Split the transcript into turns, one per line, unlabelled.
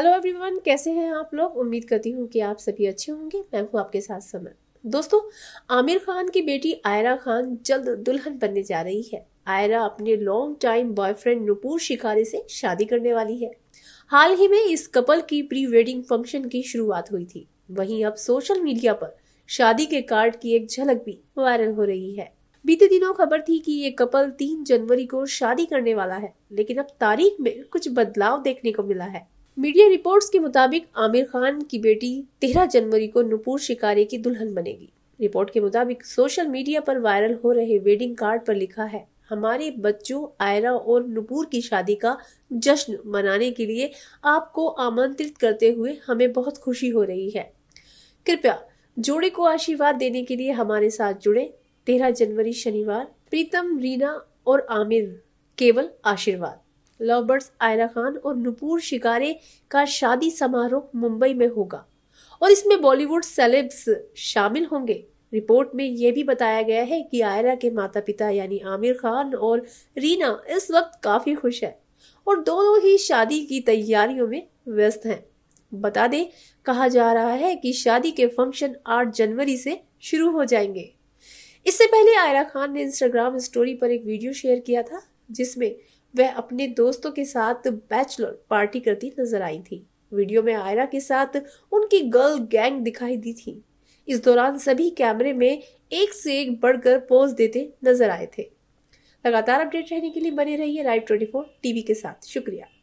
hello everyone कैसे हैं आप लोग उम्मीद करती हूँ कि आप सभी अच्छे होंगे मैं हूँ आपके साथ समय दोस्तों आमिर खान की बेटी आयरा खान जल्द दुल्हन बनने जा रही है आयरा अपने लॉन्ग टाइम बॉयफ्रेंड नुपुर शिकारी से शादी करने वाली है हाल ही में इस कपल की प्री वेडिंग फंक्शन की शुरुआत हुई थी वहीं अब सोशल मीडिया पर शादी के कार्ड की एक झलक भी वायरल हो रही है बीते दिनों खबर थी कि ये कपल तीन जनवरी को शादी करने वाला है लेकिन अब तारीख में कुछ बदलाव देखने को मिला है मीडिया रिपोर्ट्स के मुताबिक आमिर खान की बेटी तेरह जनवरी को नुपुर शिकारे की दुल्हन बनेगी रिपोर्ट के मुताबिक सोशल मीडिया पर वायरल हो रहे वेडिंग कार्ड पर लिखा है हमारे बच्चों आयरा और नुपुर की शादी का जश्न मनाने के लिए आपको आमंत्रित करते हुए हमें बहुत खुशी हो रही है कृपया जोड़े को आशीर्वाद देने के लिए हमारे साथ जुड़े तेरह जनवरी शनिवार प्रीतम रीना और आमिर केवल आशीर्वाद लवबर्ड्स आयरा खान और नुपुर शिकारे का शादी समारोह मुंबई में होगा और इसमें बॉलीवुड सेलेब्स शामिल होंगे रिपोर्ट में यह भी बताया गया है कि आयरा के माता पिता यानी आमिर खान और रीना इस वक्त काफ़ी खुश है और दोनों ही शादी की तैयारियों में व्यस्त हैं बता दें कहा जा रहा है कि शादी के फंक्शन 8 जनवरी से शुरू हो जाएंगे इससे पहले आयरा खान ने इंस्टाग्राम स्टोरी पर एक वीडियो शेयर किया था जिसमें वह अपने दोस्तों के साथ बैचलर पार्टी करती नजर आई थी वीडियो में आयरा के साथ उनकी गर्ल गैंग दिखाई दी थी इस दौरान सभी कैमरे में एक से एक बढ़कर पोज देते नजर आए थे लगातार अपडेट रहने के लिए बने रहिए लाइव फोर टीवी के साथ शुक्रिया